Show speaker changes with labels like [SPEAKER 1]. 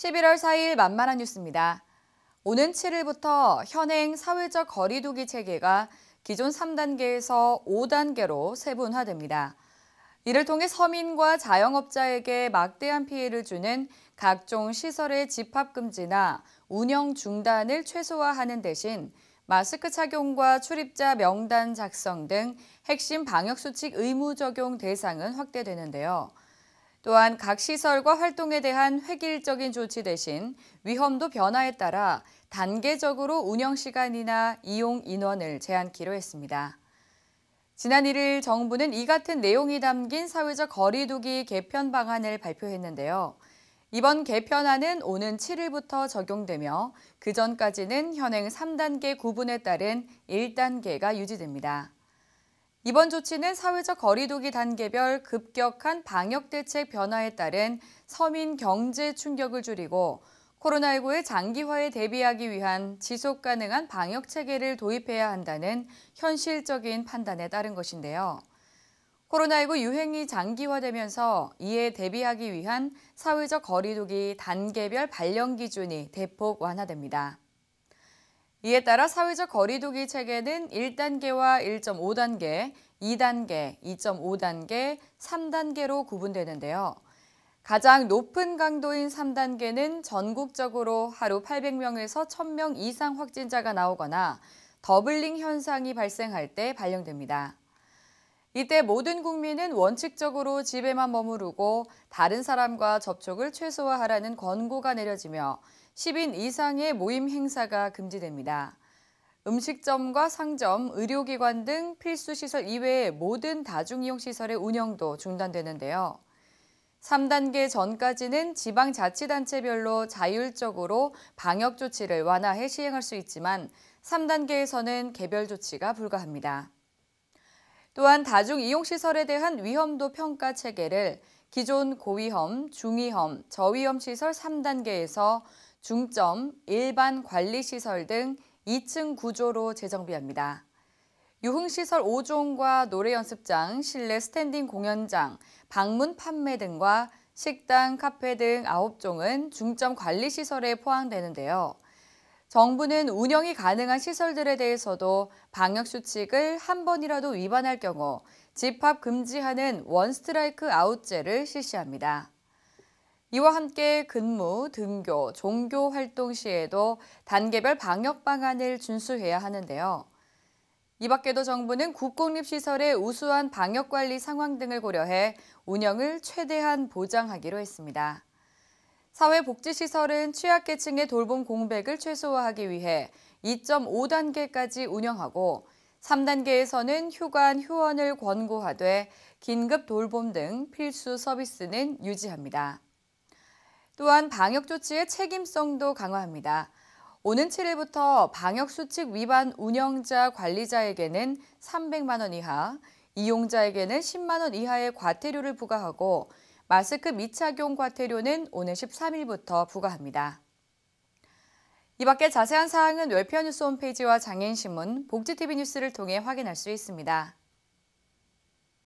[SPEAKER 1] 11월 4일 만만한 뉴스입니다. 오는 7일부터 현행 사회적 거리두기 체계가 기존 3단계에서 5단계로 세분화됩니다. 이를 통해 서민과 자영업자에게 막대한 피해를 주는 각종 시설의 집합 금지나 운영 중단을 최소화하는 대신 마스크 착용과 출입자 명단 작성 등 핵심 방역 수칙 의무 적용 대상은 확대되는데요. 또한 각 시설과 활동에 대한 획일적인 조치 대신 위험도 변화에 따라 단계적으로 운영 시간이나 이용 인원을 제한키로 했습니다. 지난 1일 정부는 이 같은 내용이 담긴 사회적 거리두기 개편 방안을 발표했는데요. 이번 개편안은 오는 7일부터 적용되며 그 전까지는 현행 3단계 구분에 따른 1단계가 유지됩니다. 이번 조치는 사회적 거리두기 단계별 급격한 방역 대책 변화에 따른 서민 경제 충격을 줄이고 코로나19의 장기화에 대비하기 위한 지속 가능한 방역 체계를 도입해야 한다는 현실적인 판단에 따른 것인데요. 코로나19 유행이 장기화되면서 이에 대비하기 위한 사회적 거리두기 단계별 발령 기준이 대폭 완화됩니다. 이에 따라 사회적 거리두기 체계는 1단계와 1.5단계, 2단계, 2.5단계, 3단계로 구분되는데요. 가장 높은 강도인 3단계는 전국적으로 하루 800명에서 1000명 이상 확진자가 나오거나 더블링 현상이 발생할 때 발령됩니다. 이때 모든 국민은 원칙적으로 집에만 머무르고 다른 사람과 접촉을 최소화하라는 권고가 내려지며 10인 이상의 모임 행사가 금지됩니다. 음식점과 상점, 의료기관 등 필수시설 이외의 모든 다중이용시설의 운영도 중단되는데요. 3단계 전까지는 지방자치단체별로 자율적으로 방역조치를 완화해 시행할 수 있지만 3단계에서는 개별 조치가 불가합니다. 또한 다중 이용시설에 대한 위험도 평가 체계를 기존 고위험, 중위험, 저위험 시설 3단계에서 중점, 일반 관리시설 등 2층 구조로 재정비합니다. 유흥시설 5종과 노래연습장, 실내 스탠딩 공연장, 방문 판매 등과 식당, 카페 등 9종은 중점 관리시설에 포함되는데요. 정부는 운영이 가능한 시설들에 대해서도 방역수칙을 한 번이라도 위반할 경우 집합 금지하는 원스트라이크 아웃제를 실시합니다. 이와 함께 근무, 등교, 종교 활동 시에도 단계별 방역 방안을 준수해야 하는데요. 이 밖에도 정부는 국공립시설의 우수한 방역관리 상황 등을 고려해 운영을 최대한 보장하기로 했습니다. 사회복지시설은 취약계층의 돌봄 공백을 최소화하기 위해 2.5단계까지 운영하고 3단계에서는 휴관, 휴원을 권고하되 긴급 돌봄 등 필수 서비스는 유지합니다. 또한 방역조치의 책임성도 강화합니다. 오는 7일부터 방역수칙 위반 운영자 관리자에게는 300만 원 이하, 이용자에게는 10만 원 이하의 과태료를 부과하고 마스크 미착용 과태료는 오늘 13일부터 부과합니다. 이 밖에 자세한 사항은 웰페어 뉴스 홈페이지와 장애인신문, 복지TV 뉴스를 통해 확인할 수 있습니다.